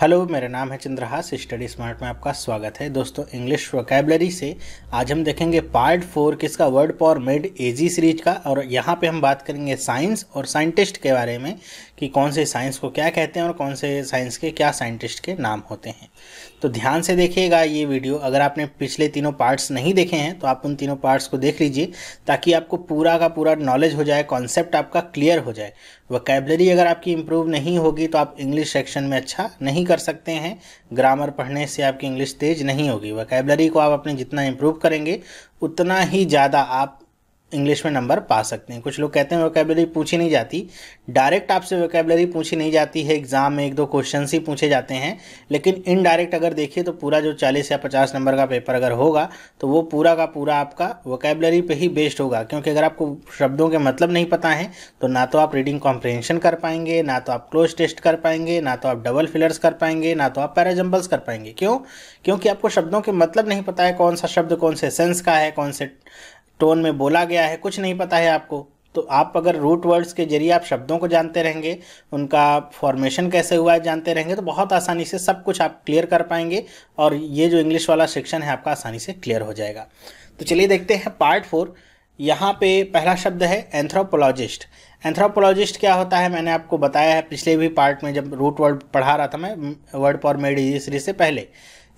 Hello मेरा नाम है चंद्रहास स्टडी स्मार्ट में आपका स्वागत है दोस्तों इंग्लिश वोकेबलरी से आज हम देखेंगे पार्ट फोर किसका word power made easy series का और यहाँ पे हम बात करेंगे साइंस और साइंटिस्ट के बारे में कि कौन से साइंस को क्या कहते हैं और कौन से साइंस के क्या साइंटिस्ट के नाम होते हैं तो ध्यान से देखिएगा ये वीडियो अगर आपने पिछले तीनों पार्ट्स नहीं देखे हैं तो आप उन तीनों पार्ट्स को देख लीजिए ताकि आपको पूरा का पूरा नॉलेज हो जाए कॉन्सेप्ट आपका क्लियर हो जाए वकेबलरी अगर आपकी इम्प्रूव नहीं होगी तो आप इंग्लिश सेक्शन में अच्छा नहीं कर सकते हैं ग्रामर पढ़ने से आपकी इंग्लिश तेज नहीं होगी वकेबलरी को आप अपने जितना इम्प्रूव करेंगे उतना ही ज़्यादा आप इंग्लिश में नंबर पा सकते हैं कुछ लोग कहते हैं वोकेबलरी पूछी नहीं जाती डायरेक्ट आपसे वोकेबलरी पूछी नहीं जाती है एग्ज़ाम में एक दो क्वेश्चन ही पूछे जाते हैं लेकिन इनडायरेक्ट अगर देखिए तो पूरा जो चालीस या पचास नंबर का पेपर अगर होगा तो वो पूरा का पूरा आपका वोकेबलरी पे ही बेस्ड होगा क्योंकि अगर आपको शब्दों के मतलब नहीं पता है तो ना तो आप रीडिंग कॉम्प्रहेंशन कर पाएंगे ना तो आप क्लोज टेस्ट कर पाएंगे ना तो आप डबल फिलर्स कर पाएंगे ना तो आप पैराजम्बल्स कर पाएंगे क्यों क्योंकि आपको शब्दों के मतलब नहीं पता है कौन सा शब्द कौन से सेंस का है कौन से टोन में बोला गया है कुछ नहीं पता है आपको तो आप अगर रूट वर्ड्स के जरिए आप शब्दों को जानते रहेंगे उनका फॉर्मेशन कैसे हुआ है जानते रहेंगे तो बहुत आसानी से सब कुछ आप क्लियर कर पाएंगे और ये जो इंग्लिश वाला सेक्शन है आपका आसानी से क्लियर हो जाएगा तो चलिए देखते हैं पार्ट फोर यहाँ पे पहला शब्द है एंथ्रोपोलॉजिस्ट एंथ्रोपोलॉजिस्ट क्या होता है मैंने आपको बताया है पिछले भी पार्ट में जब रूट वर्ड पढ़ा रहा था मैं वर्ड फॉर मेड सीरीज से पहले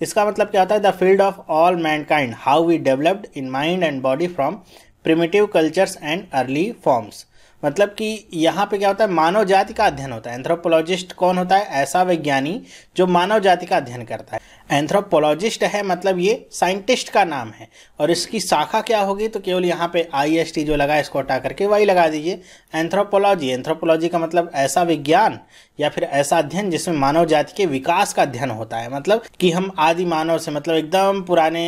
इसका मतलब क्या होता है the field of all mankind how we developed in mind and body from primitive cultures and early forms मतलब कि यहाँ पे क्या होता है मानव जाति का अध्ययन होता है एंथ्रोपोलॉजिस्ट कौन होता है ऐसा वैज्ञानिक जो मानव जाति का अध्ययन करता है एंथ्रोपोलॉजिस्ट है मतलब ये साइंटिस्ट का नाम है और इसकी शाखा क्या होगी तो केवल यहाँ पे आई एस टी जो लगा है इसको हटा करके वही लगा दीजिए एंथ्रोपोलॉजी एंथ्रोपोलॉजी का मतलब ऐसा विज्ञान या फिर ऐसा अध्ययन जिसमें मानव जाति के विकास का अध्ययन होता है मतलब कि हम आदि मानव से मतलब एकदम पुराने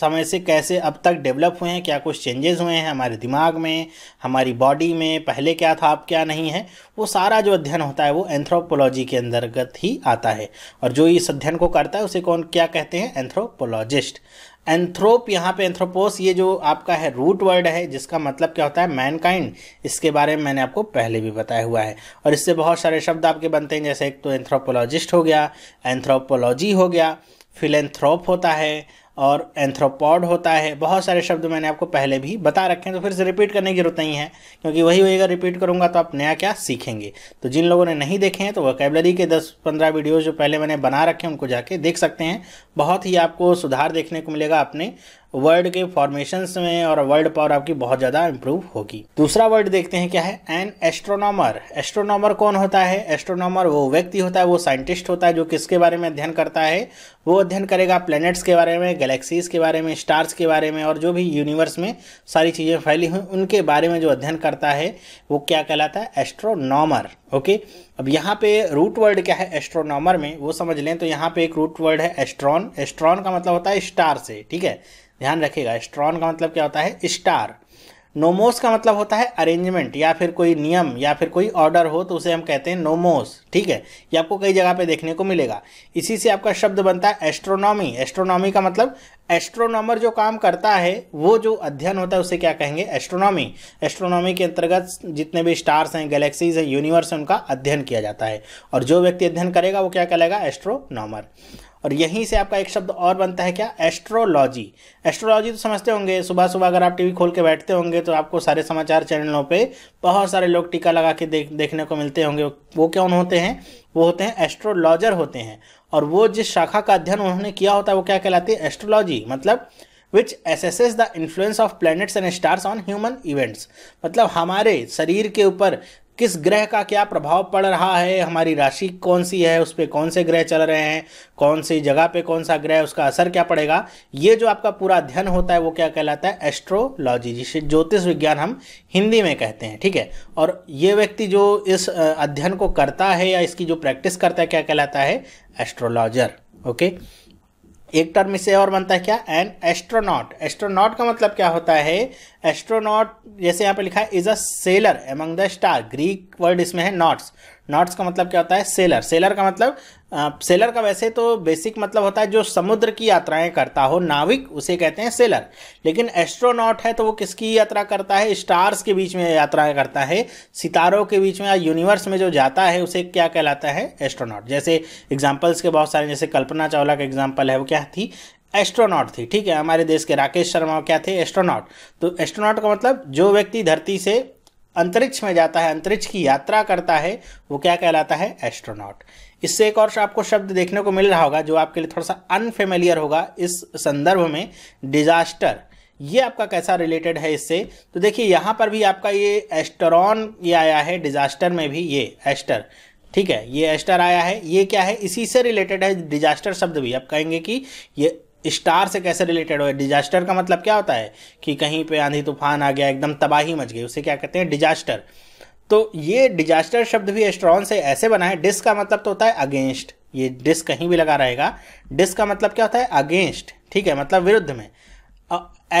समय से कैसे अब तक डेवलप हुए हैं क्या कुछ चेंजेस हुए हैं हमारे दिमाग में हमारी बॉडी में पहले क्या था अब क्या नहीं है वो सारा जो अध्ययन होता है वो एंथ्रोपोलॉजी के अंतर्गत ही आता है और जो इस अध्ययन को करता है उसे कौन क्या कहते हैं एंथ्रोपोलॉजिस्ट एंथ्रोप यहाँ पे एंथ्रोपोस ये जो आपका है रूट वर्ड है जिसका मतलब क्या होता है मैनकाइंड इसके बारे में मैंने आपको पहले भी बताया हुआ है और इससे बहुत सारे शब्द आपके बनते हैं जैसे एक तो एंथ्रोपोलॉजिस्ट हो गया एंथ्रोपोलॉजी हो गया फिलेंथ्रोप होता है और एंथ्रोपॉड होता है बहुत सारे शब्द मैंने आपको पहले भी बता रखे हैं तो फिर से रिपीट करने की जरूरत नहीं है क्योंकि वही वही अगर रिपीट करूँगा तो आप नया क्या सीखेंगे तो जिन लोगों ने नहीं देखे हैं तो वोकेबलरी के दस पंद्रह वीडियो जो पहले मैंने बना रखे हैं उनको जाके देख सकते हैं बहुत ही आपको सुधार देखने को मिलेगा अपने वर्ड के फॉर्मेशन में और वर्ड पावर आपकी बहुत ज़्यादा इंप्रूव होगी दूसरा वर्ड देखते हैं क्या है एन एस्ट्रोनॉमर एस्ट्रोनॉमर कौन होता है एस्ट्रोनॉमर वो व्यक्ति होता है वो साइंटिस्ट होता है जो किसके बारे में अध्ययन करता है वो अध्ययन करेगा प्लैनेट्स के बारे में गैलेक्सीज के बारे में स्टार्स के बारे में और जो भी यूनिवर्स में सारी चीज़ें फैली हुई उनके बारे में जो अध्ययन करता है वो क्या कहलाता है एस्ट्रोनॉमर ओके अब यहाँ पे रूट वर्ड क्या है एस्ट्रोनॉमर में वो समझ लें तो यहाँ पे एक रूट वर्ड है एस्ट्रॉन एस्ट्रॉन का मतलब होता है स्टार से ठीक है ध्यान रखिएगा स्ट्रॉन का मतलब क्या होता है स्टार नोमोस का मतलब होता है अरेंजमेंट या फिर कोई नियम या फिर कोई ऑर्डर हो तो उसे हम कहते हैं नोमोस ठीक है ये आपको कई जगह पे देखने को मिलेगा इसी से आपका शब्द बनता है एस्ट्रोनॉमी एस्ट्रोनॉमी का मतलब एस्ट्रोनॉमर जो काम करता है वो जो अध्ययन होता है उसे क्या कहेंगे एस्ट्रोनॉमी एस्ट्रोनॉमी के अंतर्गत जितने भी स्टार्स हैं गैलेक्सीज हैं यूनिवर्स हैं उनका अध्ययन किया जाता है और जो व्यक्ति अध्ययन करेगा वो क्या कहलाएगा एस्ट्रोनॉमर और यहीं से आपका एक शब्द और बनता है क्या एस्ट्रोलॉजी एस्ट्रोलॉजी तो समझते होंगे सुबह सुबह अगर आप टीवी खोल के बैठते होंगे तो आपको सारे समाचार चैनलों पे बहुत सारे लोग टीका लगा के देख देखने को मिलते होंगे वो कौन होते हैं वो होते हैं एस्ट्रोलॉजर होते हैं और वो जिस शाखा का अध्ययन उन्होंने किया होता है वो क्या कहलाती है एस्ट्रोलॉजी मतलब which assesses the influence of planets and stars on human events मतलब हमारे शरीर के ऊपर किस ग्रह का क्या प्रभाव पड़ रहा है हमारी राशि कौन सी है उस पर कौन से ग्रह चल रहे हैं कौन सी जगह पे कौन सा ग्रह उसका असर क्या पड़ेगा ये जो आपका पूरा अध्ययन होता है वो क्या कहलाता है एस्ट्रोलॉजी जिसे ज्योतिष विज्ञान हम हिंदी में कहते हैं ठीक है और ये व्यक्ति जो इस अध्ययन को करता है या इसकी जो प्रैक्टिस करता है क्या कहलाता है एस्ट्रोलॉजर ओके एक टर्म इसे और बनता है क्या एन एस्ट्रोनॉट एस्ट्रोनॉट का मतलब क्या होता है एस्ट्रोनॉट जैसे यहाँ पे लिखा है is a sailor among the star Greek word इसमें है नॉट्स नॉट्स का मतलब क्या होता है सेलर सेलर का मतलब आ, सेलर का वैसे तो बेसिक मतलब होता है जो समुद्र की यात्राएं करता हो नाविक उसे कहते हैं सेलर लेकिन एस्ट्रोनॉट है तो वो किसकी यात्रा करता है स्टार्स के बीच में यात्राएं करता है सितारों के बीच में या यूनिवर्स में जो जाता है उसे क्या कहलाता है एस्ट्रोनॉट जैसे एग्जाम्पल्स के बहुत सारे जैसे कल्पना चावला का एग्जाम्पल है वो क्या थी एस्ट्रोनॉट थी ठीक है हमारे देश के राकेश शर्मा क्या थे एस्ट्रोनॉट तो एस्ट्रोनॉट का मतलब जो व्यक्ति धरती से अंतरिक्ष में जाता है अंतरिक्ष की यात्रा करता है वो क्या कहलाता है एस्ट्रोनॉट इससे एक और आपको शब्द देखने को मिल रहा होगा जो आपके लिए थोड़ा सा अनफेमिलियर होगा इस संदर्भ में डिजास्टर ये आपका कैसा रिलेटेड है इससे तो देखिए यहाँ पर भी आपका ये एस्टरॉन ये आया है डिजास्टर में भी ये एस्टर ठीक है ये एस्टर आया है ये क्या है इसी से रिलेटेड है डिजास्टर शब्द भी आप कहेंगे कि ये स्टार से कैसे रिलेटेड हो डिजास्टर का मतलब क्या होता है कि कहीं पे आंधी तूफान आ गया एकदम तबाही मच गई उसे क्या कहते हैं डिजास्टर तो ये डिजास्टर शब्द भी एस्ट्रॉन से ऐसे बना है डिस का मतलब तो होता है अगेंस्ट ये डिस कहीं भी लगा रहेगा डिस का मतलब क्या होता है अगेंस्ट ठीक है मतलब विरुद्ध में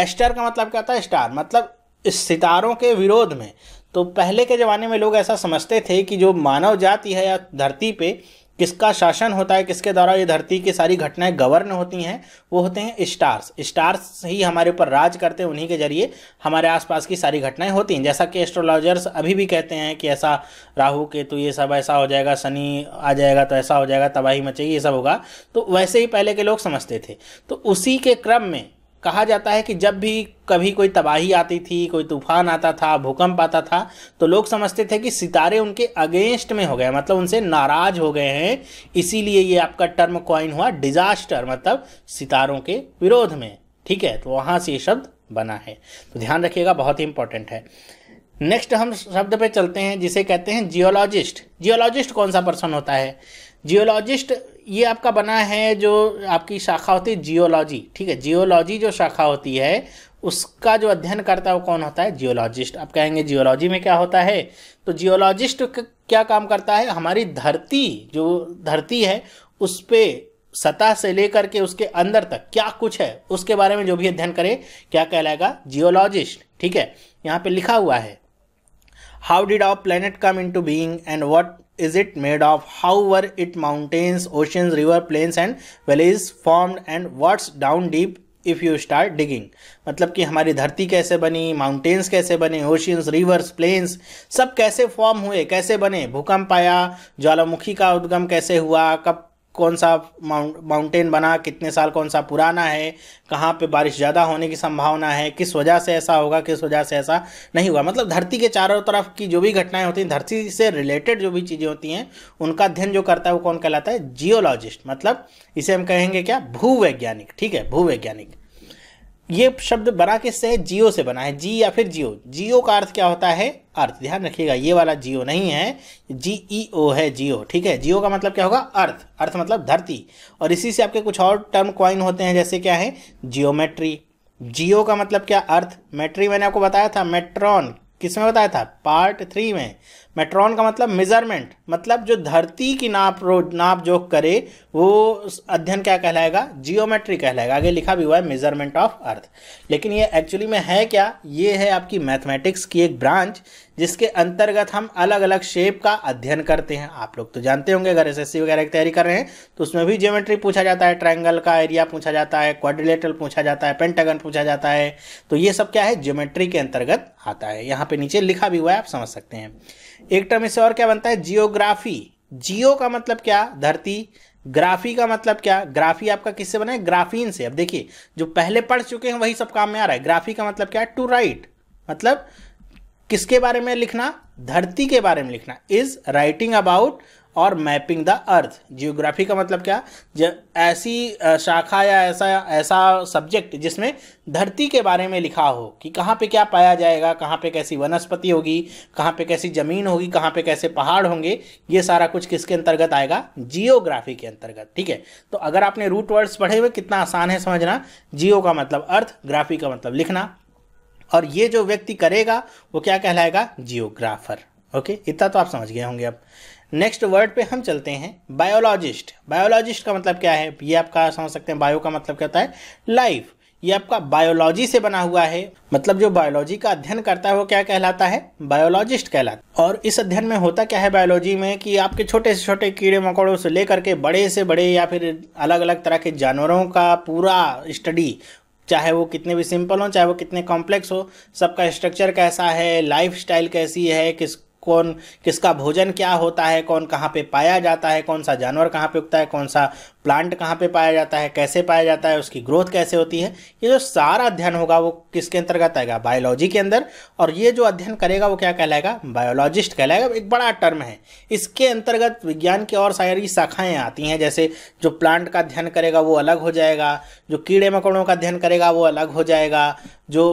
एस्टर का मतलब क्या होता है स्टार मतलब सितारों के विरोध में तो पहले के ज़माने में लोग ऐसा समझते थे कि जो मानव जाति है या धरती पे किसका शासन होता है किसके द्वारा ये धरती की सारी घटनाएं गवर्न होती हैं वो होते हैं स्टार्स स्टार्स ही हमारे ऊपर राज करते हैं उन्हीं के जरिए हमारे आसपास की सारी घटनाएं होती हैं जैसा कि एस्ट्रोलॉजर्स अभी भी कहते हैं कि ऐसा राहु केतु ये सब ऐसा हो जाएगा शनि आ जाएगा तो ऐसा हो जाएगा तबाही मचेगी ये सब होगा तो वैसे ही पहले के लोग समझते थे तो उसी के क्रम में कहा जाता है कि जब भी कभी कोई तबाही आती थी कोई तूफान आता था भूकंप आता था तो लोग समझते थे कि सितारे उनके अगेंस्ट में हो गए मतलब उनसे नाराज हो गए हैं इसीलिए ये आपका टर्म क्वाइन हुआ डिजास्टर मतलब सितारों के विरोध में ठीक है तो वहाँ से ये शब्द बना है तो ध्यान रखिएगा बहुत ही इंपॉर्टेंट है नेक्स्ट हम शब्द पे चलते हैं जिसे कहते हैं जियोलॉजिस्ट जियोलॉजिस्ट कौन सा पर्सन होता है जियोलॉजिस्ट ये आपका बना है जो आपकी शाखा होती है जियोलॉजी ठीक है जियोलॉजी जो शाखा होती है उसका जो अध्ययन करता है वो कौन होता है जियोलॉजिस्ट आप कहेंगे जियोलॉजी में क्या होता है तो जियोलॉजिस्ट क्या काम करता है हमारी धरती जो धरती है उस पर सतह से लेकर के उसके अंदर तक क्या कुछ है उसके बारे में जो भी अध्ययन करे क्या कहलाएगा जियोलॉजिस्ट ठीक है यहाँ पे लिखा हुआ है How did our planet come into being and what is it made of? How were it mountains, oceans, river, plains and valleys formed and what's down deep if you start digging मतलब कि हमारी धरती कैसे बनी mountains कैसे बने oceans reverse planes सब कैसे फॉर्म हुए कैसे बने भूकंप आया ज्वालामुखी का उद्गम कैसे हुआ कब कौन सा माउंट माउंटेन बना कितने साल कौन सा पुराना है कहाँ पे बारिश ज़्यादा होने की संभावना है किस वजह से ऐसा होगा किस वजह से ऐसा नहीं हुआ मतलब धरती के चारों तरफ की जो भी घटनाएं होती हैं धरती से रिलेटेड जो भी चीज़ें होती हैं उनका अध्ययन जो करता है वो कौन कहलाता है जियोलॉजिस्ट मतलब इसे हम कहेंगे क्या भूवैज्ञानिक ठीक है भूवैज्ञानिक ये शब्द बना किससे है जियो से बना है जी या फिर जियो जियो का अर्थ क्या होता है अर्थ ध्यान रखिएगा ये वाला जियो नहीं है जी ई ओ है जियो ठीक है जियो का मतलब क्या होगा अर्थ अर्थ मतलब धरती और इसी से आपके कुछ और टर्म क्वाइन होते हैं जैसे क्या है जियोमेट्री जियो का मतलब क्या अर्थ मेट्री मैंने आपको बताया था मेट्रॉन किस में बताया था पार्ट थ्री में मेट्रॉन का मतलब मेजरमेंट मतलब जो धरती की नाप रो नाप जो करे वो अध्ययन क्या कहलाएगा जियोमेट्री कहलाएगा आगे लिखा भी हुआ है मेजरमेंट ऑफ अर्थ लेकिन ये एक्चुअली में है क्या ये है आपकी मैथमेटिक्स की एक ब्रांच जिसके अंतर्गत हम अलग अलग शेप का अध्ययन करते हैं आप लोग तो जानते होंगे अगर एस वगैरह की तैयारी कर रहे हैं तो उसमें भी जियोमेट्री पूछा जाता है ट्राइंगल का एरिया पूछा जाता है क्वाड्रिलेटरल पूछा जाता है पेंटागन पूछा जाता है तो ये सब क्या है जियोमेट्री के अंतर्गत आता है यहाँ पे नीचे लिखा भी हुआ है आप समझ सकते हैं एक टर्म इससे और क्या बनता है जियोग्राफी जियो का मतलब क्या धरती ग्राफी का मतलब क्या ग्राफी आपका किससे बना है ग्राफीन से अब देखिए जो पहले पढ़ चुके हैं वही सब काम में आ रहा है ग्राफी का मतलब क्या है टू राइट मतलब किसके बारे में लिखना धरती के बारे में लिखना इज राइटिंग अबाउट और मैपिंग द अर्थ जियोग्राफी का मतलब क्या जब ऐसी शाखा या ऐसा ऐसा सब्जेक्ट जिसमें धरती के बारे में लिखा हो कि कहाँ पे क्या पाया जाएगा कहाँ पे कैसी वनस्पति होगी कहाँ पे कैसी ज़मीन होगी कहाँ पे कैसे पहाड़ होंगे ये सारा कुछ किसके अंतर्गत आएगा जियोग्राफी के अंतर्गत ठीक है तो अगर आपने रूट वर्ड्स पढ़े हुए कितना आसान है समझना जियो का मतलब अर्थ ग्राफी का मतलब लिखना और ये जो व्यक्ति करेगा वो क्या कहलाएगा जियोग्राफर ओके इतना तो आप समझ गए होंगे अब नेक्स्ट वर्ड पे हम चलते हैं बायोलॉजिस्ट बायोलॉजिस्ट का मतलब क्या है ये आपका समझ सकते हैं बायो का मतलब क्या होता है लाइफ ये आपका बायोलॉजी से बना हुआ है मतलब जो बायोलॉजी का अध्ययन करता है वो क्या कहलाता है बायोलॉजिस्ट कहलाता है और इस अध्ययन में होता क्या है बायोलॉजी में कि आपके छोटे से छोटे कीड़े मकोड़ों से लेकर के बड़े से बड़े या फिर अलग अलग तरह के जानवरों का पूरा स्टडी चाहे वो कितने भी सिंपल हो चाहे वो कितने कॉम्प्लेक्स हो सबका स्ट्रक्चर कैसा है लाइफ स्टाइल कैसी है किस कौन किसका भोजन क्या होता है कौन कहाँ पे पाया जाता है कौन सा जानवर कहाँ पे उगता है कौन सा प्लांट कहाँ पे पाया जाता है कैसे पाया जाता है उसकी ग्रोथ कैसे होती है ये जो सारा अध्ययन होगा वो किसके अंतर्गत आएगा बायोलॉजी के अंदर और ये जो अध्ययन करेगा वो क्या कहलाएगा बायोलॉजिस्ट कहलाएगा एक बड़ा टर्म है इसके अंतर्गत विज्ञान की और सारी शाखाएँ आती हैं जैसे जो प्लांट का अध्ययन करेगा वो अलग हो जाएगा जो कीड़े मकोड़ों का अध्ययन करेगा वो अलग हो जाएगा जो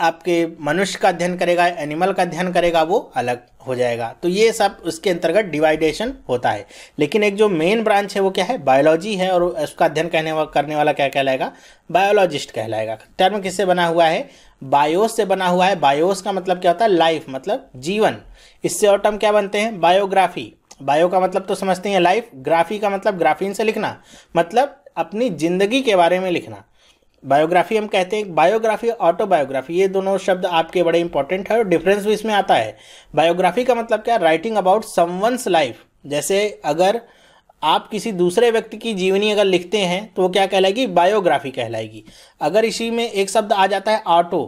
आपके मनुष्य का अध्ययन करेगा एनिमल का अध्ययन करेगा वो अलग हो जाएगा तो ये सब उसके अंतर्गत डिवाइडेशन होता है लेकिन एक जो मेन ब्रांच है वो क्या है बायोलॉजी है और उसका अध्ययन कहने वा, करने वाला क्या कहलाएगा बायोलॉजिस्ट कहलाएगा टर्म किससे बना हुआ है बायोस से बना हुआ है बायोस का मतलब क्या होता है लाइफ मतलब जीवन इससे और टर्म क्या बनते हैं बायोग्राफी बायो का मतलब तो समझते हैं लाइफ ग्राफी का मतलब ग्राफीन से लिखना मतलब अपनी जिंदगी के बारे में लिखना बायोग्राफी हम कहते हैं बायोग्राफी ऑटोबायोग्राफी ये दोनों शब्द आपके बड़े इंपॉर्टेंट है और डिफरेंस भी इसमें आता है बायोग्राफी का मतलब क्या राइटिंग अबाउट समवंस लाइफ जैसे अगर आप किसी दूसरे व्यक्ति की जीवनी अगर लिखते हैं तो वो क्या कहलाएगी बायोग्राफी कहलाएगी अगर इसी में एक शब्द आ जाता है ऑटो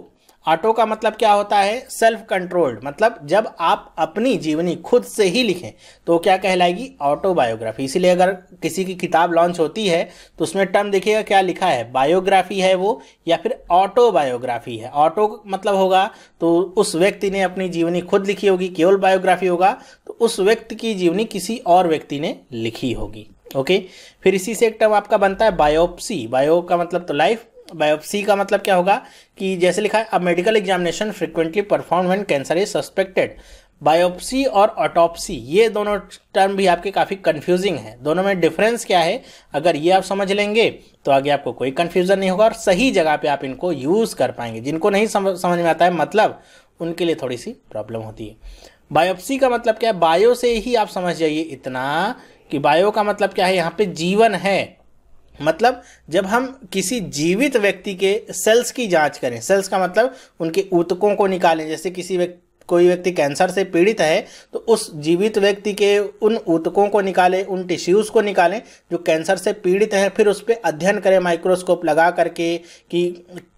ऑटो का मतलब क्या होता है सेल्फ कंट्रोल्ड मतलब जब आप अपनी जीवनी खुद से ही लिखें तो क्या कहलाएगी ऑटोबायोग्राफी इसीलिए अगर किसी की किताब लॉन्च होती है तो उसमें टर्म देखिएगा क्या लिखा है बायोग्राफी है वो या फिर ऑटोबायोग्राफी है ऑटो मतलब होगा तो उस व्यक्ति ने अपनी जीवनी खुद लिखी होगी केवल बायोग्राफी होगा तो उस व्यक्ति की जीवनी किसी और व्यक्ति ने लिखी होगी ओके फिर इसी से एक टर्म आपका बनता है बायोप्सी बायो का मतलब तो लाइफ बायोप्सी का मतलब क्या होगा कि जैसे लिखा है अब medical examination frequently perform when cancer is suspected biopsy और ऑटोप्सी ये दोनों टर्म भी आपके काफ़ी कंफ्यूजिंग है दोनों में डिफरेंस क्या है अगर ये आप समझ लेंगे तो आगे आपको कोई कन्फ्यूज़न नहीं होगा और सही जगह पे आप इनको यूज़ कर पाएंगे जिनको नहीं समझ समझ में आता है मतलब उनके लिए थोड़ी सी प्रॉब्लम होती है बायोप्सी का मतलब क्या है बायो से ही आप समझ जाइए इतना कि बायो का मतलब क्या है यहाँ पे जीवन है मतलब जब हम किसी जीवित व्यक्ति के सेल्स की जांच करें सेल्स का मतलब उनके ऊतकों को निकालें जैसे किसी व्यक्ति कोई व्यक्ति कैंसर से पीड़ित है तो उस जीवित व्यक्ति के उन ऊतकों को निकालें उन टिश्यूज़ को निकालें जो कैंसर से पीड़ित हैं फिर उस पर अध्ययन करें माइक्रोस्कोप लगा करके कि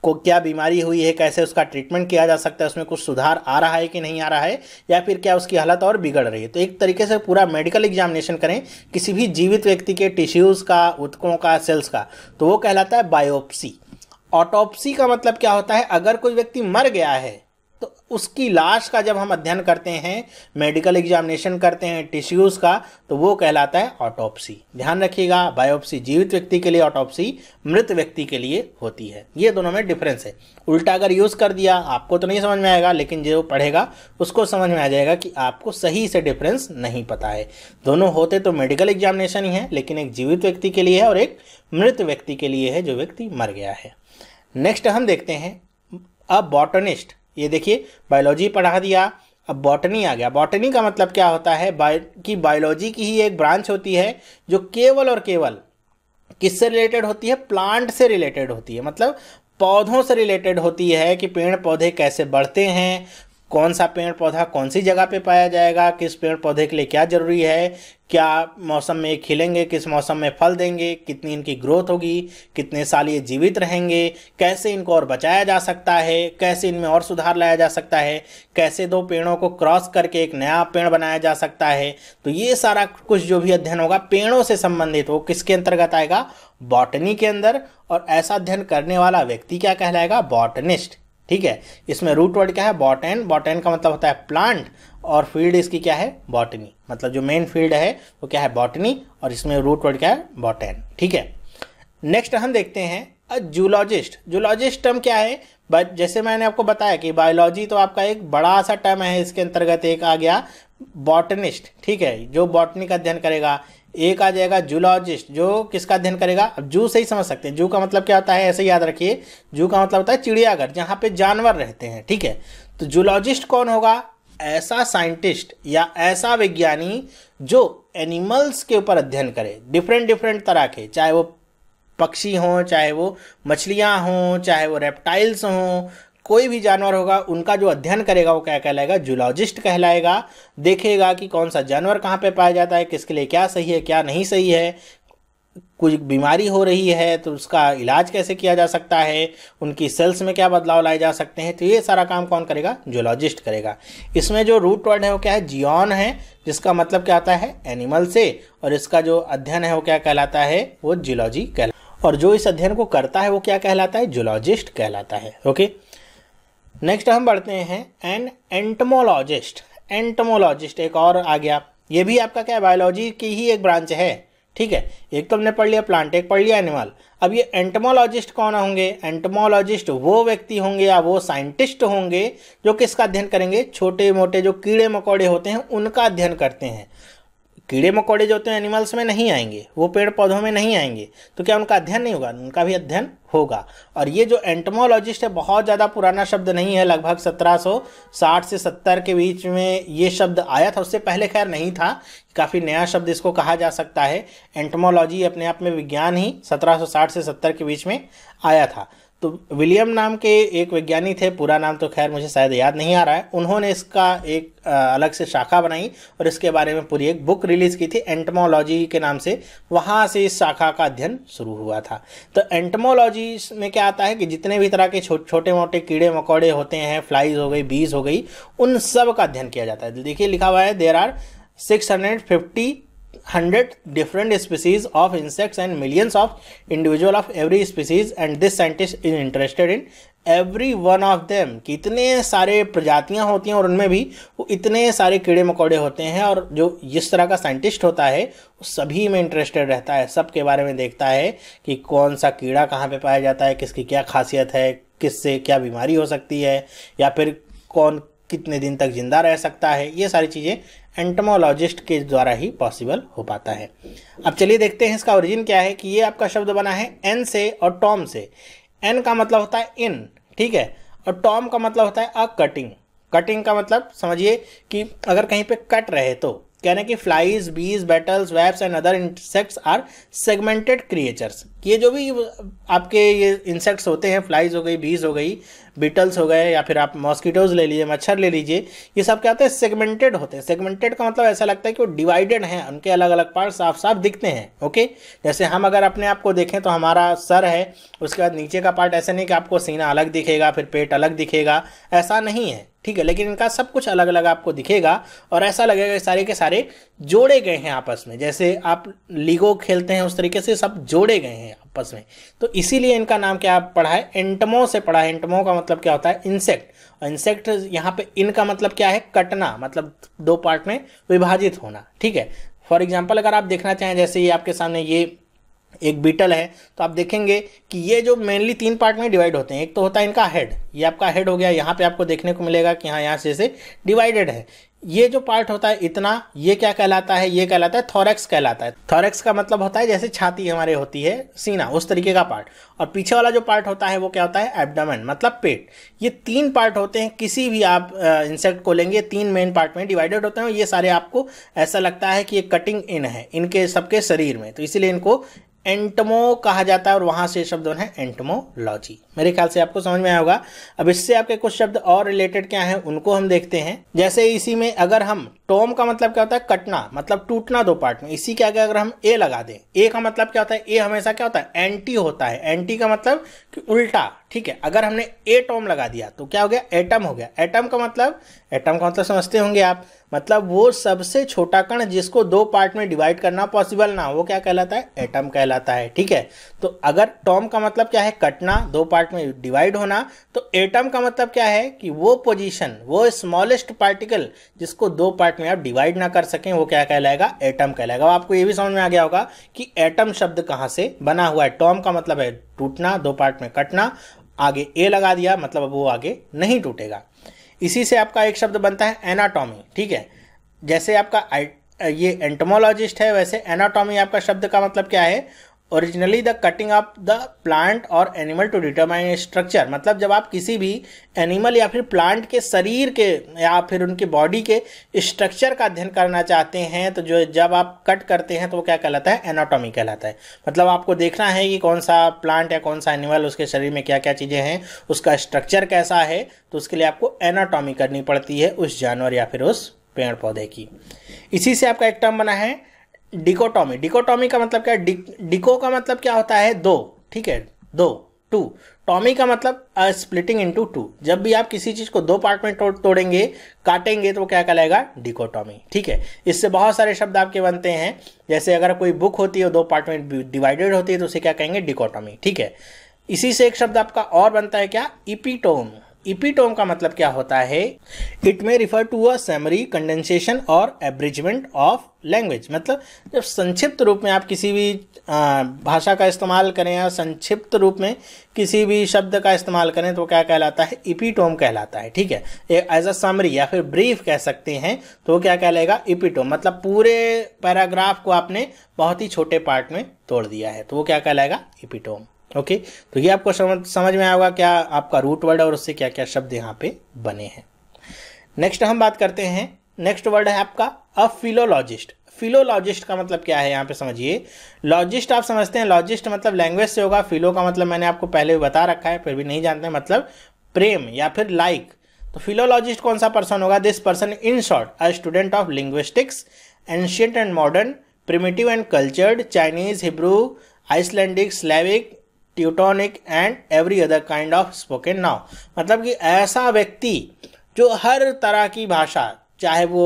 को क्या बीमारी हुई है कैसे उसका ट्रीटमेंट किया जा सकता है उसमें कुछ सुधार आ रहा है कि नहीं आ रहा है या फिर क्या उसकी हालत और बिगड़ रही है तो एक तरीके से पूरा मेडिकल एग्जामिनेशन करें किसी भी जीवित व्यक्ति के टिश्यूज़ का उतकों का सेल्स का तो वो कहलाता है बायोप्सी ऑटोप्सी का मतलब क्या होता है अगर कोई व्यक्ति मर गया है तो उसकी लाश का जब हम अध्ययन करते हैं मेडिकल एग्जामिनेशन करते हैं टिश्यूज़ का तो वो कहलाता है ऑटोप्सी ध्यान रखिएगा बायोप्सी जीवित व्यक्ति के लिए ऑटोप्सी मृत व्यक्ति के लिए होती है ये दोनों में डिफरेंस है उल्टा अगर यूज़ कर दिया आपको तो नहीं समझ में आएगा लेकिन जो पढ़ेगा उसको समझ में आ जाएगा कि आपको सही से डिफरेंस नहीं पता है दोनों होते तो मेडिकल एग्जामिनेशन ही है लेकिन एक जीवित व्यक्ति के लिए है और एक मृत व्यक्ति के लिए है जो व्यक्ति मर गया है नेक्स्ट हम देखते हैं अ बॉटनिस्ट ये देखिए बायोलॉजी पढ़ा दिया अब बॉटनी आ गया बॉटनी का मतलब क्या होता है बायो कि बायोलॉजी की ही एक ब्रांच होती है जो केवल और केवल किससे रिलेटेड होती है प्लांट से रिलेटेड होती है मतलब पौधों से रिलेटेड होती है कि पेड़ पौधे कैसे बढ़ते हैं कौन सा पेड़ पौधा कौन सी जगह पे पाया जाएगा किस पेड़ पौधे के लिए क्या ज़रूरी है क्या मौसम में खिलेंगे किस मौसम में फल देंगे कितनी इनकी ग्रोथ होगी कितने साल ये जीवित रहेंगे कैसे इनको और बचाया जा सकता है कैसे इनमें और सुधार लाया जा सकता है कैसे दो पेड़ों को क्रॉस करके एक नया पेड़ बनाया जा सकता है तो ये सारा कुछ जो भी अध्ययन होगा पेड़ों से संबंधित वो किसके अंतर्गत आएगा बॉटनी के अंदर और ऐसा अध्ययन करने वाला व्यक्ति क्या कहलाएगा बॉटनिस्ट ठीक है इसमें रूट वर्ड क्या है बॉटेन बॉटेन का मतलब होता है प्लांट और फील्ड इसकी क्या है बॉटनी मतलब जो मेन फील्ड है वो क्या है बॉटनी और इसमें रूट वर्ड क्या है बॉटेन ठीक है नेक्स्ट हम देखते हैं अ जूलॉजिस्ट जूलॉजिस्ट टर्म क्या है बट जैसे मैंने आपको बताया कि बायोलॉजी तो आपका एक बड़ा सा टर्म है इसके अंतर्गत एक आ गया बॉटनिस्ट ठीक है जो बॉटनी का अध्ययन करेगा एक आ जाएगा जूलॉजिस्ट जो किसका अध्ययन करेगा अब जू से ही समझ सकते हैं जू का मतलब क्या होता है ऐसे याद रखिए जू का मतलब होता है चिड़ियाघर जहाँ पे जानवर रहते हैं ठीक है तो जूलॉजिस्ट कौन होगा ऐसा साइंटिस्ट या ऐसा विज्ञानी जो एनिमल्स के ऊपर अध्ययन करे डिफरेंट डिफरेंट तरह के चाहे वो पक्षी हों चाहे वो मछलियाँ हों चाहे वो रेप्टाइल्स हों कोई भी जानवर होगा उनका जो अध्ययन करेगा वो क्या कहलाएगा जूलॉजिस्ट कहलाएगा देखेगा कि कौन सा जानवर कहाँ पे पाया जाता है किसके लिए क्या सही है क्या नहीं सही है कुछ बीमारी हो रही है तो उसका इलाज कैसे किया जा सकता है उनकी सेल्स में क्या बदलाव लाए जा सकते हैं तो ये सारा काम कौन करेगा जोलॉजिस्ट करेगा इसमें जो रूट वर्ड है वो क्या है जियॉन है जिसका मतलब क्या आता है एनिमल से और इसका जो अध्ययन है वो क्या कहलाता है वो जियोलॉजी कहला और जो इस अध्ययन को करता है वो क्या कहलाता है जोलॉजिस्ट कहलाता है ओके नेक्स्ट हम बढ़ते हैं एन एंटमोलॉजिस्ट एंटमोलॉजिस्ट एक और आ गया ये भी आपका क्या बायोलॉजी की ही एक ब्रांच है ठीक है एक तो हमने पढ़ लिया प्लांट एक पढ़ लिया एनिमल अब ये एंटमोलॉजिस्ट कौन होंगे एंटमोलॉजिस्ट वो व्यक्ति होंगे या वो साइंटिस्ट होंगे जो किसका अध्ययन करेंगे छोटे मोटे जो कीड़े मकोड़े होते हैं उनका अध्ययन करते हैं कीड़े मकोड़े जो होते हैं एनिमल्स में नहीं आएंगे वो पेड़ पौधों में नहीं आएंगे तो क्या उनका अध्ययन नहीं होगा उनका भी अध्ययन होगा और ये जो एंटमोलॉजिस्ट है बहुत ज़्यादा पुराना शब्द नहीं है लगभग 1760 से 70 के बीच में ये शब्द आया था उससे पहले खैर नहीं था काफ़ी नया शब्द इसको कहा जा सकता है एंटमोलॉजी अपने आप में विज्ञान ही सत्रह से सत्तर के बीच में आया था तो विलियम नाम के एक विज्ञानी थे पूरा नाम तो खैर मुझे शायद याद नहीं आ रहा है उन्होंने इसका एक अलग से शाखा बनाई और इसके बारे में पूरी एक बुक रिलीज़ की थी एंटमोलॉजी के नाम से वहाँ से इस शाखा का अध्ययन शुरू हुआ था तो एंटमोलॉजी में क्या आता है कि जितने भी तरह के छो, छोटे मोटे कीड़े मकोड़े होते हैं फ्लाइज हो गई बीज हो गई उन सब का अध्ययन किया जाता है देखिए लिखा हुआ है there are six hundred fifty hundred different species of insects and millions of individual of every species and this scientist is interested in every one of them कितने सारे प्रजातियां होती हैं और उनमें भी वो इतने सारे कीड़े मकोड़े होते हैं और जो जिस तरह का साइंटिस्ट होता है वो सभी में इंटरेस्टेड रहता है सब के बारे में देखता है कि कौन सा कीड़ा कहाँ पे पाया जाता है किसकी क्या खासियत है किससे क्या बीमारी हो सकती है या फिर कौन कितने दिन तक जिंदा रह सकता है ये सारी चीज़ें एंटमोलॉजिस्ट के द्वारा ही पॉसिबल हो पाता है अब चलिए देखते हैं इसका ओरिजिन क्या है कि ये आपका शब्द बना है एन से और टॉम से एन का मतलब होता है इन ठीक है और टॉम का मतलब होता है अ कटिंग कटिंग का मतलब समझिए कि अगर कहीं पे कट रहे तो कह रहे हैं कि flies bees beetles wasps and other insects are segmented creatures ये जो भी आपके ये इंसेक्ट्स होते हैं फ्लाइज हो गई बीज हो गई बीटल्स हो गए या फिर आप मॉस्किटोज ले लीजिए मच्छर ले लीजिए ये सब क्या होते हैं सेगमेंटेड होते हैं सेगमेंटेड का मतलब ऐसा लगता है कि वो डिवाइडेड हैं उनके अलग अलग पार्ट साफ साफ दिखते हैं ओके जैसे हम अगर अपने आप को देखें तो हमारा सर है उसके बाद नीचे का पार्ट ऐसा नहीं कि आपको सीना अलग दिखेगा फिर पेट अलग दिखेगा ऐसा नहीं है ठीक है लेकिन इनका सब कुछ अलग अलग आपको दिखेगा और ऐसा लगेगा सारे के सारे जोड़े गए हैं आपस में जैसे आप लीगो खेलते हैं उस तरीके से सब जोड़े गए हैं आपस में तो इसीलिए इनका नाम क्या पढ़ा है एंटमो से पढ़ा है एंटमो का मतलब क्या होता है इंसेक्ट और इंसेक्ट यहाँ पे इनका मतलब क्या है कटना मतलब दो पार्ट में विभाजित होना ठीक है फॉर एग्जाम्पल अगर आप देखना चाहें जैसे ये आपके सामने ये एक बीटल है तो आप देखेंगे कि ये जो मेनली तीन पार्ट में डिवाइड होते हैं एक तो होता है इनका हेड ये आपका हेड हो गया यहाँ पे आपको देखने को मिलेगा कि हाँ यहाँ से इसे डिवाइडेड है ये जो पार्ट होता है इतना ये क्या कहलाता है ये कहलाता है थॉरेक्स कहलाता है थॉरेक्स का मतलब होता है जैसे छाती हमारे होती है सीना उस तरीके का पार्ट और पीछे वाला जो पार्ट होता है वो क्या होता है एबडामन मतलब पेट ये तीन पार्ट होते हैं किसी भी आप इंसेक्ट को लेंगे तीन मेन पार्ट में डिवाइडेड होते हैं ये सारे आपको ऐसा लगता है कि ये कटिंग इन है इनके सबके शरीर में तो इसीलिए इनको एंटमो कहा जाता है और वहां से शब्द बना है एंटमोलॉजी मेरे ख्याल से आपको समझ में आया होगा अब इससे आपके कुछ शब्द और रिलेटेड क्या हैं उनको हम देखते हैं जैसे इसी में अगर हम टोम का मतलब क्या होता है कटना मतलब टूटना दो पार्ट में इसी के आगे अगर हम ए लगा दें ए का मतलब क्या होता है ए हमेशा क्या होता है एंटी होता है एंटी का मतलब कि उल्टा ठीक है अगर हमने एटॉम लगा दिया तो क्या हो गया एटम हो गया एटम का मतलब एटम का मतलब समझते होंगे आप मतलब वो सबसे छोटा कण जिसको दो पार्ट में डिवाइड करना पॉसिबल ना वो क्या कहलाता है एटम कहलाता है ठीक है तो अगर टॉम का मतलब क्या है कटना दो पार्ट में डिवाइड होना तो एटम का मतलब क्या है कि वो पोजीशन वो स्मॉलेस्ट पार्टिकल जिसको दो पार्ट में आप डिवाइड ना कर सकें वो क्या कहलाएगा एटम कहलाएगा आपको ये भी समझ में आ गया होगा कि एटम शब्द कहाँ से बना हुआ है टॉम का मतलब है टूटना दो पार्ट में कटना आगे ए लगा दिया मतलब अब वो आगे नहीं टूटेगा इसी से आपका एक शब्द बनता है एनाटॉमी ठीक है जैसे आपका ये एंटमोलॉजिस्ट है वैसे एनाटॉमी आपका शब्द का मतलब क्या है originally the cutting of the plant और एनिमल टू डिटरमाइन स्ट्रक्चर मतलब जब आप किसी भी एनिमल या फिर प्लांट के शरीर के या फिर उनके बॉडी के स्ट्रक्चर का अध्ययन करना चाहते हैं तो जो जब आप कट करते हैं तो वो क्या कहलाता है एनाटॉमी कहलाता है मतलब आपको देखना है कि कौन सा प्लांट या कौन सा एनिमल उसके शरीर में क्या क्या चीज़ें हैं उसका स्ट्रक्चर कैसा है तो उसके लिए आपको एनाटॉमी करनी पड़ती है उस जानवर या फिर उस पेड़ पौधे की इसी से आपका एक टर्म बना है डिकोटॉमी डिकोटॉमी का मतलब क्या डिको का मतलब क्या होता है दो ठीक है दो टू टॉमी का मतलब स्प्लिटिंग इनटू टू जब भी आप किसी चीज को दो पार्ट में तो, तोड़ेंगे काटेंगे तो क्या कहलाएगा डिकोटॉमी ठीक है इससे बहुत सारे शब्द आपके बनते हैं जैसे अगर कोई बुक होती है दो पार्ट में डिवाइडेड होती है तो उसे क्या कहेंगे डिकोटॉमी ठीक है इसी से एक शब्द आपका और बनता है क्या इपीटोम इपीटोम का मतलब क्या होता है it may refer to a summary condensation और एब्रिजमेंट ऑफ लैंग्वेज मतलब जब संक्षिप्त रूप में आप किसी भी भाषा का इस्तेमाल करें या संक्षिप्त रूप में किसी भी शब्द का इस्तेमाल करें तो क्या कहलाता है इपीटोम कहलाता है ठीक है एज अ समरी या फिर ब्रीफ कह सकते हैं तो क्या कहलाएगा इपीटोम मतलब पूरे पैराग्राफ को आपने बहुत ही छोटे पार्ट में तोड़ दिया है तो वो क्या कहलाएगा इपीटोम ओके तो ये आपको समझ में आएगा क्या आपका रूट वर्ड और उससे क्या क्या शब्द यहाँ पे बने हैं नेक्स्ट हम बात करते हैं नेक्स्ट वर्ड है आपका अ फिलोलॉजिस्ट फिलोलॉजिस्ट का मतलब क्या है यहाँ पे समझिए लॉजिस्ट आप समझते हैं लॉजिस्ट मतलब लैंग्वेज से होगा फिलो का मतलब मैंने आपको पहले भी बता रखा है फिर भी नहीं जानते मतलब प्रेम या फिर लाइक like. तो फिलोलॉजिस्ट कौन सा पर्सन होगा this person in short a student of linguistics ancient and modern primitive and cultured Chinese Hebrew Icelandic Slavic Teutonic and every other kind of spoken now मतलब कि ऐसा व्यक्ति जो हर तरह की भाषा चाहे वो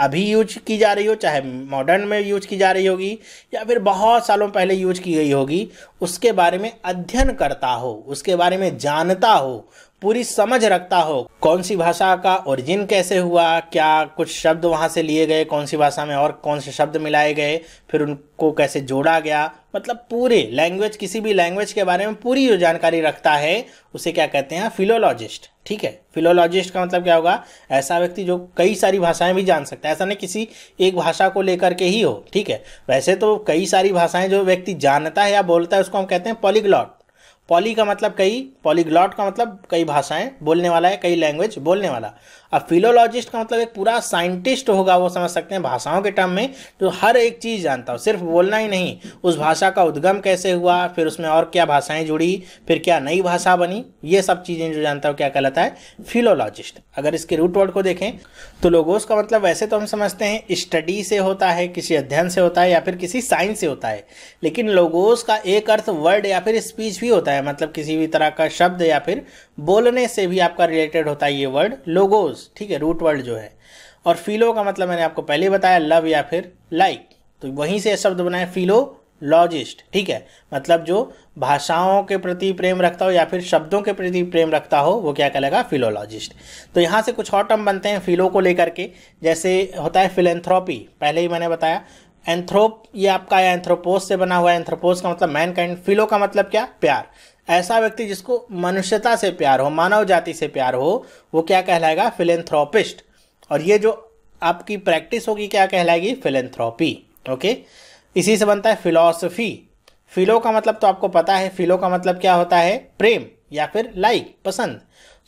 अभी यूज की जा रही हो चाहे मॉडर्न में यूज की जा रही होगी या फिर बहुत सालों पहले यूज की गई होगी उसके बारे में अध्ययन करता हो उसके बारे में जानता हो पूरी समझ रखता हो कौन सी भाषा का ओरिजिन कैसे हुआ क्या कुछ शब्द वहाँ से लिए गए कौन सी भाषा में और कौन से शब्द मिलाए गए फिर उनको कैसे जोड़ा गया मतलब पूरे लैंग्वेज किसी भी लैंग्वेज के बारे में पूरी जो जानकारी रखता है उसे क्या कहते हैं फिलोलॉजिस्ट ठीक है फिलोलॉजिस्ट का मतलब क्या होगा ऐसा व्यक्ति जो कई सारी भाषाएं भी जान सकता है ऐसा नहीं किसी एक भाषा को लेकर के ही हो ठीक है वैसे तो कई सारी भाषाएं जो व्यक्ति जानता है या बोलता है उसको हम कहते हैं पॉलीग्लॉट पॉली का मतलब कई पॉलीग्लॉट का मतलब कई भाषाएं बोलने वाला है कई लैंग्वेज बोलने वाला अब फिलोलॉजिस्ट का मतलब एक पूरा साइंटिस्ट होगा वो समझ सकते हैं भाषाओं के टर्म में जो तो हर एक चीज़ जानता हो सिर्फ बोलना ही नहीं उस भाषा का उद्गम कैसे हुआ फिर उसमें और क्या भाषाएं जुड़ी फिर क्या नई भाषा बनी ये सब चीज़ें जो जानता हो क्या कहलाता है फिलोलॉजिस्ट अगर इसके रूट वर्ड को देखें तो लोगोस का मतलब वैसे तो हम समझते हैं स्टडी से होता है किसी अध्ययन से होता है या फिर किसी साइंस से होता है लेकिन लोगोस का एक अर्थ वर्ड या फिर स्पीच भी होता है मतलब किसी भी तरह का शब्द या फिर बोलने से भी आपका रिलेटेड होता है ये वर्ड लोगोस सोर्स ठीक है रूट वर्ड जो है और फिलो का मतलब मैंने आपको पहले बताया लव या फिर लाइक तो वहीं से शब्द बनाए फिलो लॉजिस्ट ठीक है मतलब जो भाषाओं के प्रति प्रेम रखता हो या फिर शब्दों के प्रति प्रेम रखता हो वो क्या कहलाएगा फिलोलॉजिस्ट तो यहाँ से कुछ और टर्म बनते हैं फिलो को लेकर के जैसे होता है फिलेंथ्रोपी पहले ही मैंने बताया एंथ्रोप ये आपका एंथ्रोपोस से बना हुआ है एंथ्रोपोस का मतलब मैन काइंड फिलो का मतलब क्या प्यार ऐसा व्यक्ति जिसको मनुष्यता से प्यार हो मानव जाति से प्यार हो वो क्या कहलाएगा फिलेंथ्रोपिस्ट और ये जो आपकी प्रैक्टिस होगी क्या कहलाएगी फिलेंथ्रोपी ओके इसी से बनता है फिलोसफी फिलो का मतलब तो आपको पता है फिलो का मतलब क्या होता है प्रेम या फिर लाइक पसंद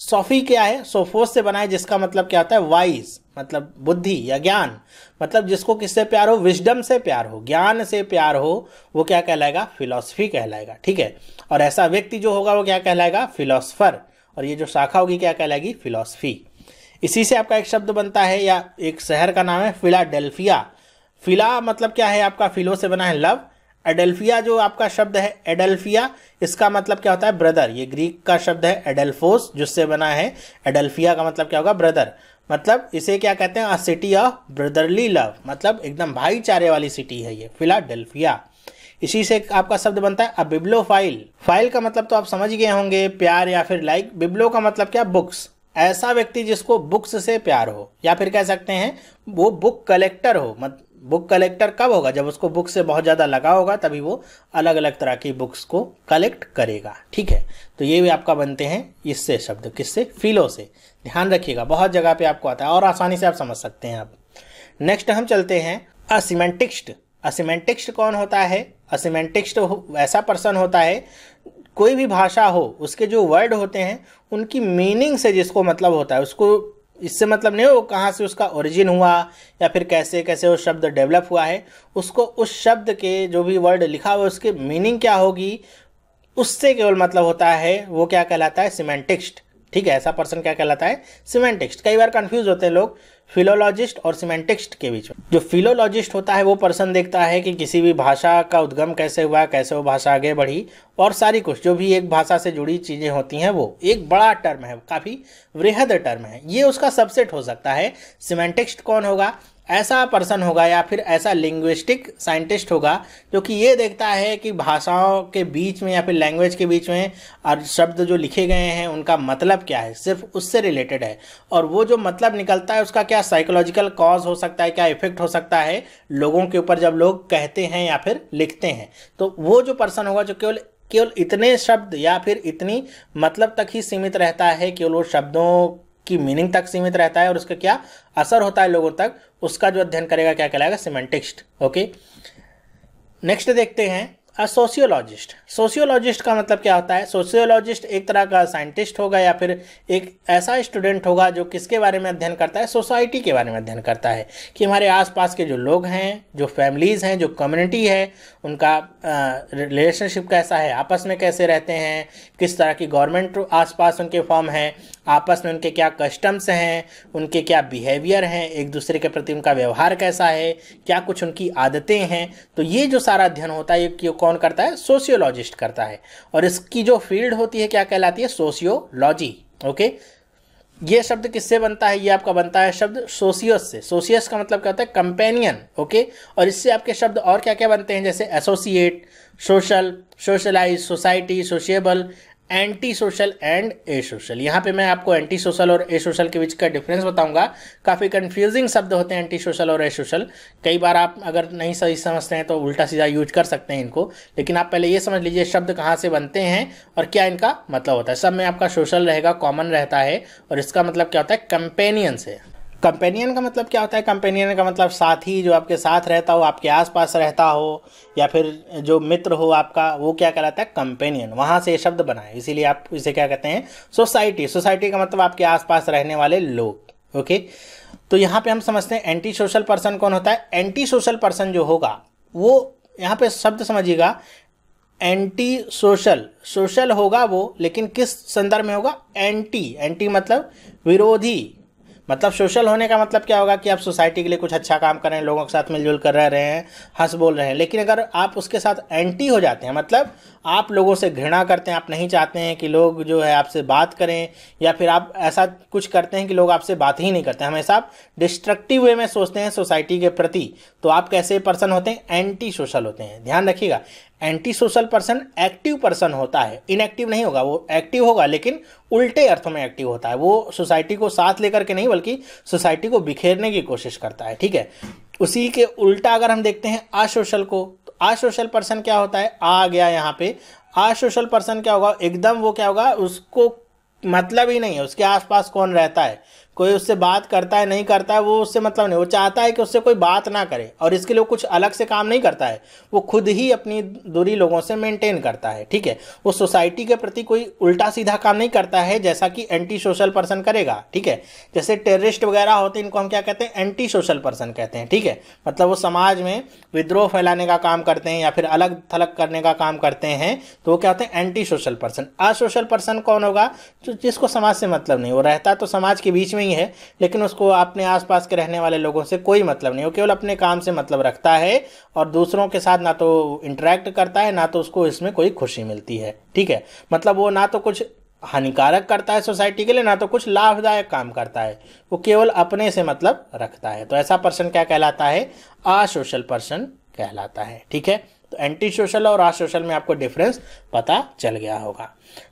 सोफ़ी क्या है सोफोस से बना है जिसका मतलब क्या होता है वाइज मतलब बुद्धि या ज्ञान मतलब जिसको किससे प्यार हो विजडम से प्यार हो ज्ञान से प्यार हो वो क्या कहलाएगा फिलॉसफी कहलाएगा ठीक है और ऐसा व्यक्ति जो होगा वो क्या कहलाएगा फिलॉसफर और ये जो शाखा होगी क्या कहलाएगी फिलॉसफी इसी से आपका एक शब्द बनता है या एक शहर का नाम है फिलाडेल्फिया फिला मतलब क्या है आपका फिलो से बना है लव एडेल्फिया जो आपका शब्द है एडेल्फिया इसका मतलब क्या होता है ब्रदर ये ग्रीक का शब्द है एडेल्फोस जिससे बना है एडेल्फिया का मतलब क्या होगा ब्रदर मतलब इसे क्या कहते हैं a city of brotherly love मतलब एकदम भाईचारे वाली सिटी है ये फिलाडेल्फिया इसी से आपका शब्द बनता है अ बिब्लो फाइल फाइल का मतलब तो आप समझ गए होंगे प्यार या फिर लाइक बिब्लो का मतलब क्या बुक्स ऐसा व्यक्ति जिसको बुक्स से प्यार हो या फिर कह सकते हैं वो बुक कलेक्टर हो मत बुक कलेक्टर कब होगा जब उसको बुक से बहुत ज़्यादा लगा होगा तभी वो अलग अलग तरह की बुक्स को कलेक्ट करेगा ठीक है तो ये भी आपका बनते हैं इससे शब्द किससे फीलों से ध्यान रखिएगा बहुत जगह पे आपको आता है और आसानी से आप समझ सकते हैं आप नेक्स्ट हम चलते हैं असीमेंटिक्स्ट असीमेंटिक्स्ट कौन होता है असीमेंटिक्स्ट ऐसा पर्सन होता है कोई भी भाषा हो उसके जो वर्ड होते हैं उनकी मीनिंग से जिसको मतलब होता है उसको इससे मतलब नहीं वो कहाँ से उसका ओरिजिन हुआ या फिर कैसे कैसे वो शब्द डेवलप हुआ है उसको उस शब्द के जो भी वर्ड लिखा हुआ है उसकी मीनिंग क्या होगी उससे केवल मतलब होता है वो क्या कहलाता है सिमेंटिक्स्ट ठीक है ऐसा पर्सन क्या कहलाता है सिमेंटिक्स्ट कई बार कन्फ्यूज होते हैं लोग फिलोलॉजिस्ट और सिमेंटिक्स्ट के बीच में जो फिलोलॉजिस्ट होता है वो पर्सन देखता है कि किसी भी भाषा का उद्गम कैसे हुआ कैसे वो भाषा आगे बढ़ी और सारी कुछ जो भी एक भाषा से जुड़ी चीज़ें होती हैं वो एक बड़ा टर्म है काफ़ी वृहद टर्म है ये उसका सबसेट हो सकता है सिमेंटिक्स्ट कौन होगा ऐसा पर्सन होगा या फिर ऐसा लिंग्विस्टिक साइंटिस्ट होगा जो कि ये देखता है कि भाषाओं के बीच में या फिर लैंग्वेज के बीच में और शब्द जो लिखे गए हैं उनका मतलब क्या है सिर्फ उससे रिलेटेड है और वो जो मतलब निकलता है उसका क्या साइकोलॉजिकल कॉज हो सकता है क्या इफेक्ट हो सकता है लोगों के ऊपर जब लोग कहते हैं या फिर लिखते हैं तो वो जो पर्सन होगा जो केवल केवल इतने शब्द या फिर इतनी मतलब तक ही सीमित रहता है केवल वो शब्दों की मीनिंग तक सीमित रहता है और उसका क्या असर होता है लोगों तक उसका जो अध्ययन करेगा क्या कहलाएगा सिमेंटिस्ट ओके नेक्स्ट देखते हैं अ सोशियोलॉजिस्ट सोशियोलॉजिस्ट का मतलब क्या होता है सोशियोलॉजिस्ट एक तरह का साइंटिस्ट होगा या फिर एक ऐसा स्टूडेंट होगा जो किसके बारे में अध्ययन करता है सोसाइटी के बारे में अध्ययन करता है कि हमारे आसपास के जो लोग हैं जो फैमिलीज़ हैं जो कम्युनिटी है उनका रिलेशनशिप कैसा है आपस में कैसे रहते हैं किस तरह की गवर्नमेंट आसपास उनके फॉर्म हैं आपस में उनके क्या कस्टम्स हैं उनके क्या बिहेवियर हैं एक दूसरे के प्रति उनका व्यवहार कैसा है क्या कुछ उनकी आदतें हैं तो ये जो सारा अध्ययन होता है ये कौन करता है सोशियोलॉजिस्ट करता है और इसकी जो फील्ड होती है क्या कहलाती है सोशियोलॉजी ओके ये शब्द किससे बनता है ये आपका बनता है शब्द सोशियस से सोशियस का मतलब क्या होता है कंपेनियन ओके और इससे आपके शब्द और क्या क्या बनते हैं जैसे associate social socialize society sociable antisocial and asocial यहाँ पे मैं आपको एंटी सोशल और ए सोशल के बीच का डिफरेंस बताऊंगा काफ़ी कंफ्यूजिंग शब्द होते हैं एंटी सोशल और ए सोशल कई बार आप अगर नहीं सही समझते हैं तो उल्टा सीधा यूज कर सकते हैं इनको लेकिन आप पहले ये समझ लीजिए शब्द कहाँ से बनते हैं और क्या इनका मतलब होता है सब में आपका सोशल रहेगा कॉमन रहता है और इसका मतलब क्या होता है कंपेनियन से कंपेनियन का मतलब क्या होता है कंपेनियन का मतलब साथी जो आपके साथ रहता हो आपके आसपास रहता हो या फिर जो मित्र हो आपका वो क्या कहलाता है कंपेनियन वहाँ से ये शब्द बना है इसीलिए आप इसे क्या कहते हैं सोसाइटी सोसाइटी का मतलब आपके आसपास रहने वाले लोग ओके तो यहाँ पे हम समझते हैं एंटी सोशल पर्सन कौन होता है एंटी सोशल पर्सन जो होगा वो यहाँ पे शब्द समझिएगा एंटी सोशल सोशल होगा वो लेकिन किस संदर्भ में होगा एंटी एंटी मतलब विरोधी मतलब सोशल होने का मतलब क्या होगा कि आप सोसाइटी के लिए कुछ अच्छा काम कर रहे हैं लोगों के साथ मिलजुल कर रह रहे हैं हंस बोल रहे हैं लेकिन अगर आप उसके साथ एंटी हो जाते हैं मतलब आप लोगों से घृणा करते हैं आप नहीं चाहते हैं कि लोग जो है आपसे बात करें या फिर आप ऐसा कुछ करते हैं कि लोग आपसे बात ही नहीं करते हमेशा आप डिस्ट्रक्टिव वे में सोचते हैं सोसाइटी के प्रति तो आप कैसे पर्सन होते हैं एंटी सोशल होते हैं ध्यान रखिएगा antisocial person active person होता है इनएक्टिव नहीं होगा वो एक्टिव होगा लेकिन उल्टे अर्थों में एक्टिव होता है वो सोसाइटी को साथ लेकर के नहीं बल्कि सोसाइटी को बिखेरने की कोशिश करता है ठीक है उसी के उल्टा अगर हम देखते हैं असोशल को असोशल पर्सन क्या होता है आ गया यहाँ पे असोशल पर्सन क्या होगा एकदम वो क्या होगा उसको मतलब ही नहीं है उसके आसपास कौन रहता है कोई उससे बात करता है नहीं करता है वो उससे मतलब नहीं वो चाहता है कि उससे कोई बात ना करे और इसके लिए वो कुछ अलग से काम नहीं करता है वो खुद ही अपनी दूरी लोगों से मेंटेन करता है ठीक है वो सोसाइटी के प्रति कोई उल्टा सीधा काम नहीं करता है जैसा कि एंटी सोशल पर्सन करेगा ठीक है जैसे टेररिस्ट वगैरह होते हैं इनको हम क्या कहते हैं एंटी सोशल पर्सन कहते हैं ठीक है मतलब वो समाज में विद्रोह फैलाने का काम करते हैं या फिर अलग थलग करने का काम करते हैं तो वो क्या होते हैं antisocial person asocial person कौन होगा जिसको समाज से मतलब नहीं वो रहता तो समाज के बीच में नहीं है लेकिन उसको अपने आसपास के रहने वाले लोगों से कोई मतलब नहीं वो केवल अपने काम से मतलब रखता है और दूसरों के साथ ना तो इंटरेक्ट करता है ना तो उसको इसमें कोई खुशी मिलती है ठीक है मतलब वो ना तो कुछ हानिकारक करता है सोसाइटी के लिए ना तो कुछ लाभदायक काम करता है वो केवल अपने से मतलब रखता है तो ऐसा पर्सन क्या कहलाता है असोशल पर्सन कहलाता है ठीक है तो एंटी सोशल और आसोशल में आपको डिफरेंस पता चल गया होगा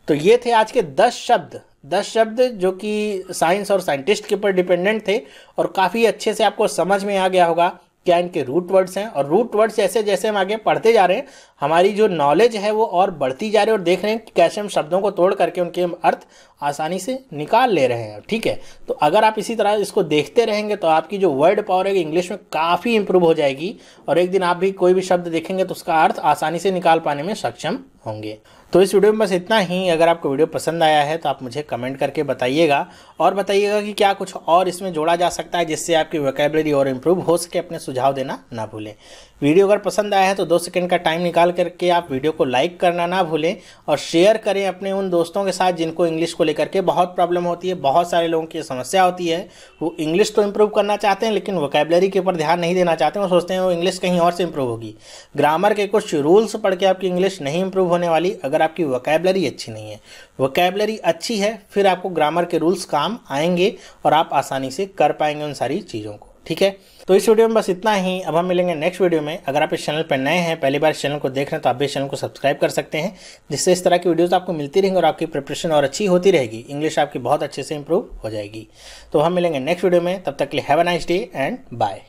तो ये थे आज के दस शब्द दस शब्द जो कि साइंस और साइंटिस्ट के ऊपर डिपेंडेंट थे और काफ़ी अच्छे से आपको समझ में आ गया होगा क्या इनके रूट वर्ड्स हैं और रूट वर्ड्स ऐसे जैसे हम आगे पढ़ते जा रहे हैं हमारी जो नॉलेज है वो और बढ़ती जा रही है और देख रहे हैं कि कैसे हम शब्दों को तोड़ करके उनके अर्थ आसानी से निकाल ले रहे हैं ठीक है तो अगर आप इसी तरह इसको देखते रहेंगे तो आपकी जो वर्ड पावर है इंग्लिश में काफ़ी इंप्रूव हो जाएगी और एक दिन आप भी कोई भी शब्द देखेंगे तो उसका अर्थ आसानी से निकाल पाने में सक्षम होंगे तो इस वीडियो में बस इतना ही अगर आपको वीडियो पसंद आया है तो आप मुझे कमेंट करके बताइएगा और बताइएगा कि क्या कुछ और इसमें जोड़ा जा सकता है जिससे आपकी वोकेबलरी और इम्प्रूव हो सके अपने सुझाव देना ना भूलें वीडियो अगर पसंद आया है तो दो सेकेंड का टाइम निकाल करके आप वीडियो को लाइक करना ना भूलें और शेयर करें अपने उन दोस्तों के साथ जिनको इंग्लिश को लेकर के बहुत प्रॉब्लम होती है बहुत सारे लोगों की समस्या होती है वो इंग्लिश तो इम्प्रूव करना चाहते हैं लेकिन वोकेबलरी के ऊपर ध्यान नहीं देना चाहते हैं वो सोचते हैं वो इंग्लिश कहीं और से इम्प्रूव होगी ग्रामर के कुछ रूल्स पढ़ के आपकी इंग्लिश नहीं इम्प्रूव होने वाली अगर आपकी वोकेबलरी अच्छी नहीं है वोकेबलरी अच्छी है फिर आपको ग्रामर के रूल्स काम आएंगे और आप आसानी से कर पाएंगे उन सारी चीज़ों को ठीक है तो इस वीडियो में बस इतना ही अब हम मिलेंगे नेक्स्ट वीडियो में अगर आप इस चैनल पर नए हैं पहली बार इस चैनल को देख रहे हैं तो आप भी इस चैनल को सब्सक्राइब कर सकते हैं जिससे इस तरह की वीडियोज़ आपको मिलती रहेंगी और आपकी प्रिपरेशन और अच्छी होती रहेगी इंग्लिश आपकी बहुत अच्छे से इंप्रूव हो जाएगी तो हम मिलेंगे नेक्स्ट वीडियो में तब तक के लिए have a nice day and bye